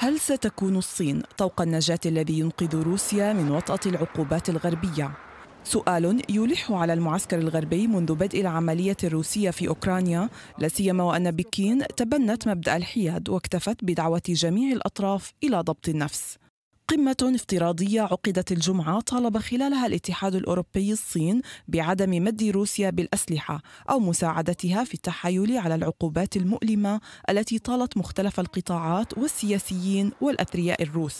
هل ستكون الصين طوق النجاة الذي ينقذ روسيا من وطأة العقوبات الغربية؟ سؤال يلح على المعسكر الغربي منذ بدء العملية الروسية في أوكرانيا لا سيما وأن بكين تبنت مبدأ الحياد واكتفت بدعوة جميع الأطراف إلى ضبط النفس قمة افتراضية عقدت الجمعة طالب خلالها الاتحاد الأوروبي الصين بعدم مد روسيا بالأسلحة أو مساعدتها في التحايل على العقوبات المؤلمة التي طالت مختلف القطاعات والسياسيين والأثرياء الروس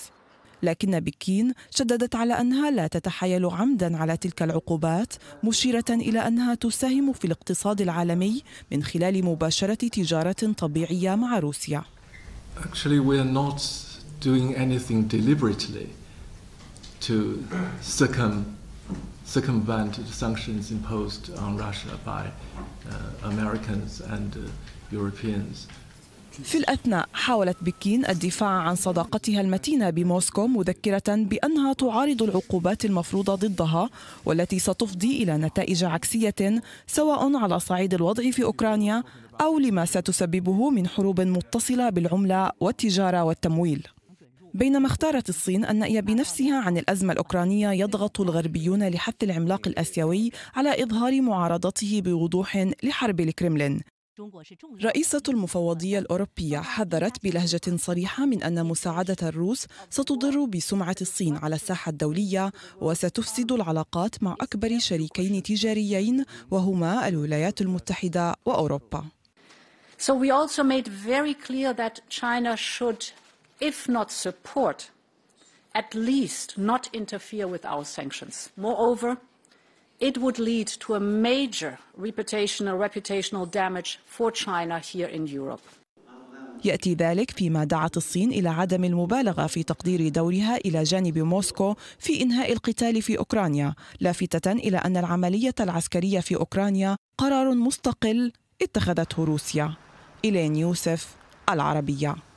لكن بكين شددت على انها لا تتحايل عمدا على تلك العقوبات مشيره الى انها تساهم في الاقتصاد العالمي من خلال مباشره تجاره طبيعيه مع روسيا Actually, we are not doing anything deliberately to circum, circumvent the sanctions imposed on Russia by uh, Americans and uh, Europeans. في الأثناء حاولت بكين الدفاع عن صداقتها المتينة بموسكو مذكرة بأنها تعارض العقوبات المفروضة ضدها والتي ستفضي إلى نتائج عكسية سواء على صعيد الوضع في أوكرانيا أو لما ستسببه من حروب متصلة بالعملة والتجارة والتمويل بينما اختارت الصين النأي بنفسها عن الأزمة الأوكرانية يضغط الغربيون لحث العملاق الآسيوي على إظهار معارضته بوضوح لحرب الكرملين رئيسة المفوضية الأوروبية حذرت بلهجة صريحة من أن مساعدة الروس ستضر بسمعة الصين على الساحة الدولية وستفسد العلاقات مع أكبر شريكين تجاريين وهما الولايات المتحدة وأوروبا. So we also made very clear that China should if not support, at least not interfere with our sanctions. Moreover, it would lead to a major reputational, reputational damage for China here in Europe. ياتي ذلك فيما دعت الصين الى عدم المبالغه في تقدير دورها الى جانب موسكو في انهاء القتال في اوكرانيا لافته الى ان العمليه العسكريه في اوكرانيا قرار مستقل اتخذته روسيا الين يوسف العربيه